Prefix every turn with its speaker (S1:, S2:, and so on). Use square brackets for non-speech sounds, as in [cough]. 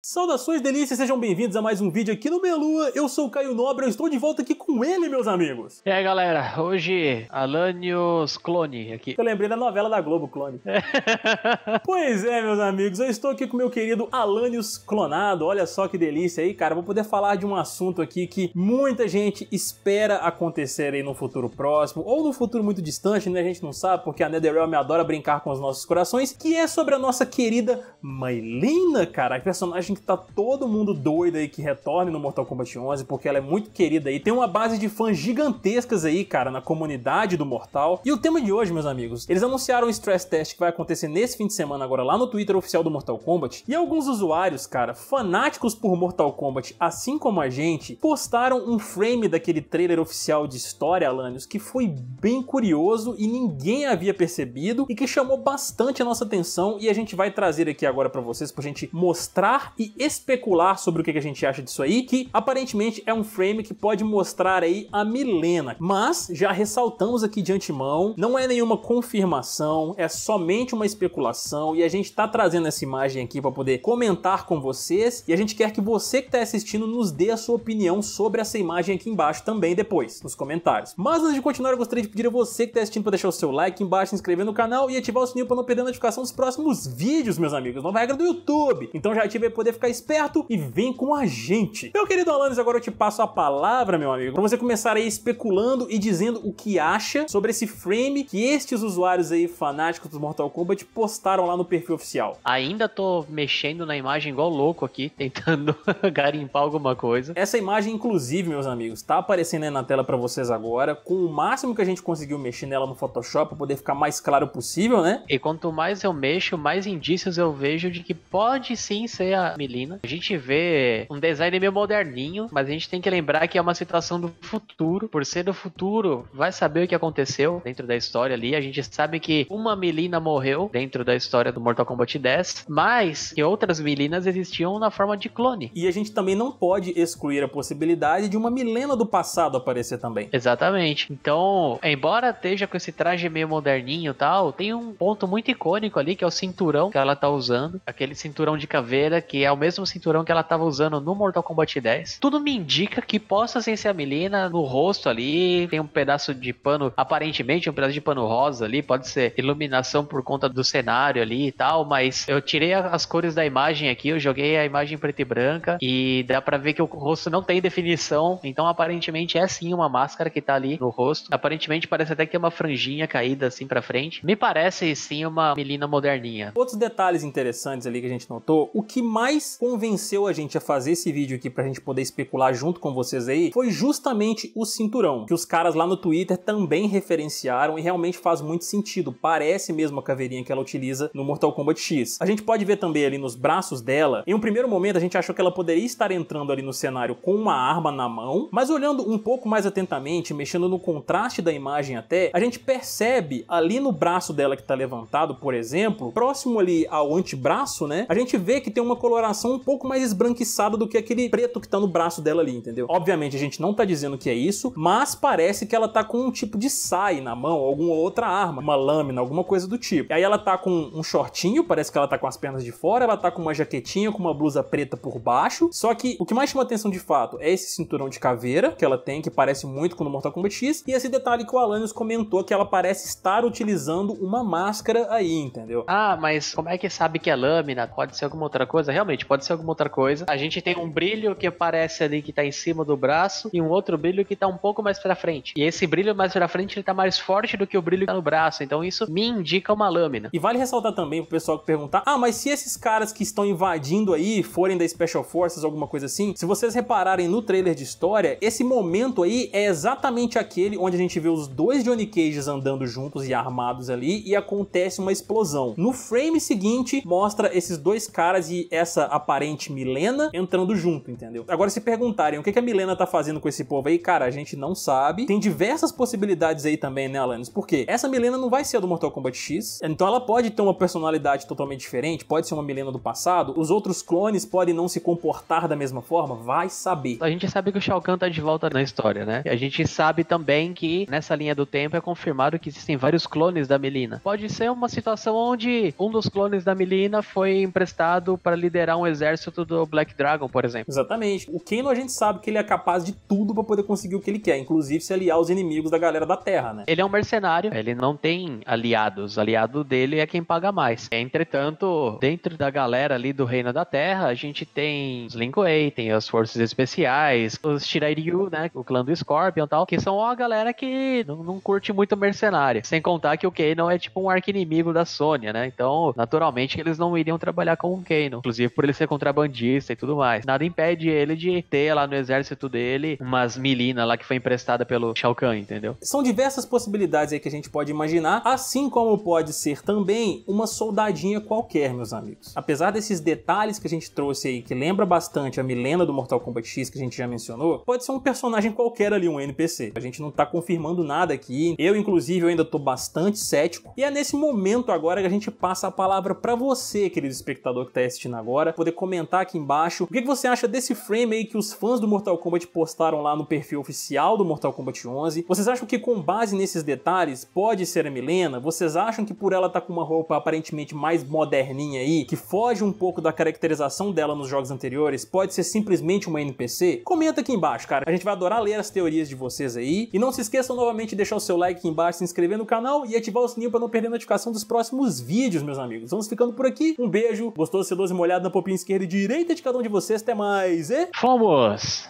S1: Saudações delícias, sejam bem-vindos a mais um vídeo aqui no Melua. Eu sou o Caio Nobre, eu estou de volta aqui com ele, meus amigos.
S2: E aí, galera, hoje Alanios Clone aqui.
S1: Eu lembrei da novela da Globo Clone. É. [laughs] pois é, meus amigos, eu estou aqui com meu querido Alanios Clonado. Olha só que delícia aí, cara. Vou poder falar de um assunto aqui que muita gente espera acontecer aí no futuro próximo ou no futuro muito distante, né? A gente não sabe porque a NetherRealm adora brincar com os nossos corações, que é sobre a nossa querida Mailina, cara, a personagem personagem que tá todo mundo doido aí que retorne no Mortal Kombat 11, porque ela é muito querida e tem uma base de fãs gigantescas aí, cara, na comunidade do Mortal. E o tema de hoje, meus amigos, eles anunciaram o stress test que vai acontecer nesse fim de semana agora lá no Twitter oficial do Mortal Kombat, e alguns usuários, cara, fanáticos por Mortal Kombat, assim como a gente, postaram um frame daquele trailer oficial de história, Alanios, que foi bem curioso e ninguém havia percebido e que chamou bastante a nossa atenção e a gente vai trazer aqui agora para vocês pra gente mostrar e especular sobre o que a gente acha disso aí, que aparentemente é um frame que pode mostrar aí a Milena. Mas já ressaltamos aqui de antemão, não é nenhuma confirmação, é somente uma especulação e a gente tá trazendo essa imagem aqui para poder comentar com vocês e a gente quer que você que tá assistindo nos dê a sua opinião sobre essa imagem aqui embaixo também depois, nos comentários. Mas antes de continuar, eu gostaria de pedir a você que tá assistindo para deixar o seu like embaixo, se inscrever no canal e ativar o sininho para não perder a notificação dos próximos vídeos, meus amigos, nova regra do YouTube. Então já ative aí poder poder ficar esperto e vem com a gente. Meu querido Alanis, agora eu te passo a palavra, meu amigo, para você começar aí especulando e dizendo o que acha sobre esse frame que estes usuários aí fanáticos do Mortal Kombat postaram lá no perfil oficial. Ainda tô mexendo na imagem igual louco aqui, [laughs] tentando garimpar alguma coisa. Essa imagem, inclusive, meus amigos, tá aparecendo aí na tela para vocês agora, com o máximo que a gente conseguiu mexer nela no Photoshop para poder ficar mais claro possível, né? E quanto mais eu mexo, mais indícios eu vejo de que pode sim ser a Melina,
S2: a gente vê um design meio moderninho, mas a gente tem que lembrar que é uma situação do futuro. Por ser do futuro, vai saber o que aconteceu dentro da história ali. A gente sabe que uma Melina
S1: morreu dentro da história do Mortal Kombat 10, mas que outras Melinas existiam na forma de clone. E a gente também não pode excluir a possibilidade de uma Milena do passado aparecer também.
S2: Exatamente. Então, embora esteja com esse traje meio moderninho e tal, tem um ponto muito icônico ali que é o cinturão que ela tá usando, aquele cinturão de caveira que é o mesmo cinturão que ela tava usando no Mortal Kombat 10. Tudo me indica que possa ser a Melina no rosto ali. Tem um pedaço de pano, aparentemente um pedaço de pano rosa ali. Pode ser iluminação por conta do cenário ali e tal. Mas eu tirei as cores da imagem aqui. Eu joguei a imagem preta e branca. E dá pra ver que o rosto não tem definição. Então aparentemente é sim uma máscara que tá ali no rosto. Aparentemente parece até que é uma franjinha caída assim pra frente. Me parece sim uma Melina moderninha.
S1: Outros detalhes interessantes ali que a gente notou. O que mais mais convenceu a gente a fazer esse vídeo aqui pra gente poder especular junto com vocês aí foi justamente o cinturão, que os caras lá no Twitter também referenciaram e realmente faz muito sentido. Parece mesmo a caveirinha que ela utiliza no Mortal Kombat X. A gente pode ver também ali nos braços dela, em um primeiro momento a gente achou que ela poderia estar entrando ali no cenário com uma arma na mão, mas olhando um pouco mais atentamente, mexendo no contraste da imagem até, a gente percebe ali no braço dela que tá levantado, por exemplo, próximo ali ao antebraço, né? A gente vê que tem uma coloração coloração um pouco mais esbranquiçada do que aquele preto que tá no braço dela ali, entendeu? Obviamente a gente não tá dizendo que é isso, mas parece que ela tá com um tipo de sai na mão, alguma outra arma, uma lâmina, alguma coisa do tipo. E aí ela tá com um shortinho, parece que ela tá com as pernas de fora, ela tá com uma jaquetinha, com uma blusa preta por baixo. Só que o que mais chama atenção de fato é esse cinturão de caveira que ela tem, que parece muito com o Mortal Kombat X, e esse detalhe que o Alanis comentou que ela parece estar utilizando uma máscara aí, entendeu?
S2: Ah, mas como é que sabe que é lâmina? Pode ser alguma outra coisa? Realmente pode ser alguma outra coisa. A gente tem um brilho que parece ali que tá em cima do braço e um outro brilho que tá um pouco mais
S1: para frente. E esse brilho mais para frente ele tá mais forte do que o brilho que tá no braço, então isso me indica uma lâmina. E vale ressaltar também pro pessoal que perguntar: "Ah, mas se esses caras que estão invadindo aí forem da Special Forces alguma coisa assim?" Se vocês repararem no trailer de história, esse momento aí é exatamente aquele onde a gente vê os dois Johnny Cages andando juntos e armados ali e acontece uma explosão. No frame seguinte mostra esses dois caras e essa essa aparente Milena entrando junto, entendeu? Agora, se perguntarem o que, a Milena tá fazendo com esse povo aí, cara, a gente não sabe. Tem diversas possibilidades aí também, né, Alanis? quê? essa Milena não vai ser do Mortal Kombat X, então ela pode ter uma personalidade totalmente diferente, pode ser uma Milena do passado, os outros clones podem não se comportar da mesma forma, vai
S2: saber. A gente sabe que o Shao Kahn tá de volta na história, né? E a gente sabe também que nessa linha do tempo é confirmado que existem vários clones da Milena.
S1: Pode ser uma
S2: situação onde um dos clones da Milena foi emprestado para liderar liderar um exército do Black
S1: Dragon, por exemplo. Exatamente. O Kano a gente sabe que ele é capaz de tudo para poder conseguir o que ele quer, inclusive se aliar aos inimigos da galera da Terra, né?
S2: Ele é um mercenário, ele não tem aliados. Aliado dele é quem paga mais. Entretanto, dentro da galera ali do Reino da Terra, a gente tem os Linkway, tem as forças especiais, os Shiraiyu, né? O clã do Scorpion e tal, que são a galera que não, não curte muito mercenário. Sem contar que o Kano é tipo um arquinimigo da Sônia, né? Então, naturalmente, eles não iriam trabalhar com o Kano. Inclusive, por ele ser contrabandista e tudo mais. Nada impede ele de ter lá no exército dele umas milinas lá que foi emprestada pelo Shao Kahn, entendeu?
S1: São diversas possibilidades aí que a gente pode imaginar, assim como pode ser também uma soldadinha qualquer, meus amigos. Apesar desses detalhes que a gente trouxe aí, que lembra bastante a Milena do Mortal Kombat X que a gente já mencionou, pode ser um personagem qualquer ali, um NPC. A gente não tá confirmando nada aqui. Eu, inclusive, eu ainda tô bastante cético. E é nesse momento agora que a gente passa a palavra para você, querido espectador que tá assistindo agora, agora, poder comentar aqui embaixo. O que, você acha desse frame aí que os fãs do Mortal Kombat postaram lá no perfil oficial do Mortal Kombat 11? Vocês acham que com base nesses detalhes pode ser a Milena? Vocês acham que por ela estar tá com uma roupa aparentemente mais moderninha aí, que foge um pouco da caracterização dela nos jogos anteriores, pode ser simplesmente uma NPC? Comenta aqui embaixo, cara. A gente vai adorar ler as teorias de vocês aí. E não se esqueçam novamente de deixar o seu like aqui embaixo, se inscrever no canal e ativar o sininho para não perder a notificação dos próximos vídeos, meus amigos. Vamos ficando por aqui. Um beijo, gostoso, sedoso e molhado na popinha esquerda e direita de cada um de vocês. Até mais e... Fomos!